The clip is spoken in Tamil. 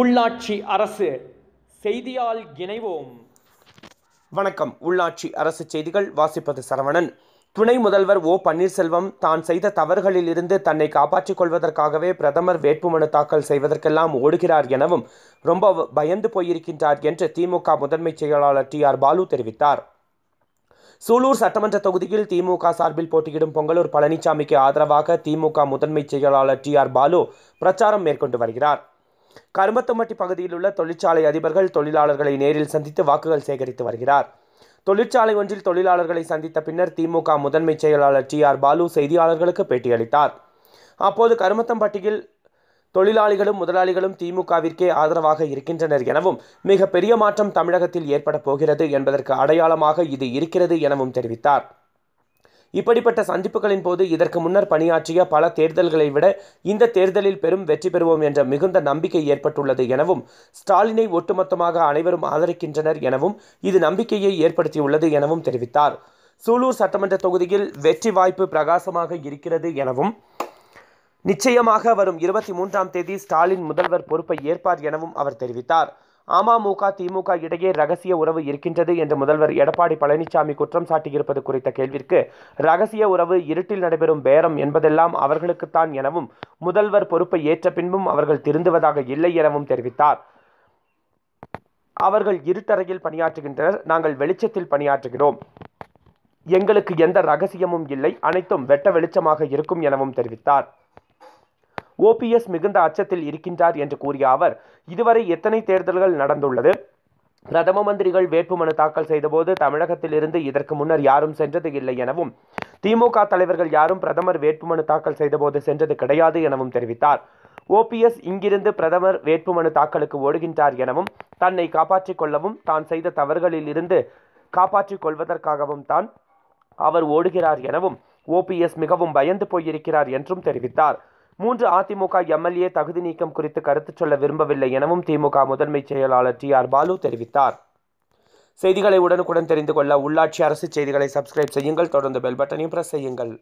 உள்ளாட்சி அரசு செய்தியால் இணைவோம் வணக்கம் உள்ளாட்சி அரசு செய்திகள் வாசிப்பது சரவணன் துணை முதல்வர் ஓ பன்னீர்செல்வம் தான் செய்த தவறுகளிலிருந்து தன்னை காப்பாற்றிக் கொள்வதற்காகவே பிரதமர் வேட்புமனு தாக்கல் செய்வதற்கெல்லாம் ஓடுகிறார் எனவும் ரொம்ப பயந்து போயிருக்கின்றார் என்று திமுக முதன்மைச் செயலாளர் டி ஆர் பாலு தெரிவித்தார் சூலூர் சட்டமன்ற தொகுதியில் திமுக சார்பில் போட்டியிடும் பொங்கலூர் பழனிசாமிக்கு ஆதரவாக திமுக முதன்மை செயலாளர் டி ஆர் பாலு பிரச்சாரம் மேற்கொண்டு வருகிறார் கரும்பத்தம்பட்டி பகுதியில் உள்ள தொழிற்சாலை அதிபர்கள் தொழிலாளர்களை நேரில் சந்தித்து வாக்குகள் சேகரித்து வருகிறார் தொழிற்சாலை ஒன்றில் தொழிலாளர்களை சந்தித்த பின்னர் திமுக முதன்மை செயலாளர் டி ஆர் பாலு செய்தியாளர்களுக்கு பேட்டியளித்தார் அப்போது கருமத்தம்பட்டியில் தொழிலாளிகளும் முதலாளிகளும் திமுகவிற்கே ஆதரவாக இருக்கின்றனர் எனவும் மிகப்பெரிய மாற்றம் தமிழகத்தில் ஏற்பட போகிறது என்பதற்கு அடையாளமாக இது இருக்கிறது எனவும் தெரிவித்தார் இப்படிப்பட்ட சந்திப்புகளின் போது இதற்கு முன்னர் பணியாற்றிய பல தேர்தல்களை விட இந்த தேர்தலில் பெரும் வெற்றி பெறுவோம் என்ற மிகுந்த நம்பிக்கை ஏற்பட்டுள்ளது எனவும் ஸ்டாலினை ஒட்டுமொத்தமாக அனைவரும் ஆதரிக்கின்றனர் எனவும் இது நம்பிக்கையை ஏற்படுத்தியுள்ளது எனவும் தெரிவித்தார் சூலூர் சட்டமன்ற தொகுதியில் வெற்றி வாய்ப்பு பிரகாசமாக இருக்கிறது எனவும் நிச்சயமாக வரும் இருபத்தி மூன்றாம் தேதி ஸ்டாலின் முதல்வர் பொறுப்பை ஏற்பார் எனவும் அவர் தெரிவித்தார் அமமுக திமுக இடையே ரகசிய உறவு இருக்கின்றது என்று முதல்வர் எடப்பாடி பழனிசாமி குற்றம் சாட்டியிருப்பது குறித்த கேள்விற்கு ரகசிய உறவு இருட்டில் நடைபெறும் பேரம் என்பதெல்லாம் அவர்களுக்குத்தான் எனவும் முதல்வர் பொறுப்பை ஏற்ற பின்பும் அவர்கள் திருந்துவதாக இல்லை எனவும் தெரிவித்தார் அவர்கள் இருட்டறையில் பணியாற்றுகின்றனர் நாங்கள் வெளிச்சத்தில் பணியாற்றுகிறோம் எங்களுக்கு எந்த ரகசியமும் இல்லை அனைத்தும் வெட்ட வெளிச்சமாக இருக்கும் எனவும் தெரிவித்தார் ஓபிஎஸ் மிகுந்த அச்சத்தில் இருக்கின்றார் என்று கூறிய அவர் இதுவரை எத்தனை தேர்தல்கள் நடந்துள்ளது பிரதம மந்திரிகள் வேட்புமனு தாக்கல் செய்தபோது தமிழகத்திலிருந்து இதற்கு முன்னர் யாரும் சென்றது இல்லை எனவும் திமுக தலைவர்கள் யாரும் பிரதமர் வேட்புமனு தாக்கல் செய்தபோது சென்றது கிடையாது எனவும் தெரிவித்தார் ஓபிஎஸ் இங்கிருந்து பிரதமர் வேட்புமனு தாக்கலுக்கு ஓடுகின்றார் எனவும் தன்னை காப்பாற்றிக் கொள்ளவும் தான் செய்த தவறுகளில் இருந்து காப்பாற்றிக் கொள்வதற்காகவும் தான் அவர் ஓடுகிறார் எனவும் ஓபிஎஸ் மிகவும் பயந்து போயிருக்கிறார் என்றும் தெரிவித்தார் மூன்று அதிமுக எம்எல்ஏ தகுதி நீக்கம் குறித்து கருத்து சொல்ல விரும்பவில்லை எனவும் திமுக முதன்மை செயலாளர் டி ஆர் பாலு தெரிவித்தார் செய்திகளை உடனுக்குடன் தெரிந்து கொள்ள உள்ளாட்சி அரசு செய்திகளை சப்ஸ்கிரைப் செய்யுங்கள் தொடர்ந்து பெல் பட்டனையும் பிரஸ் செய்யுங்கள்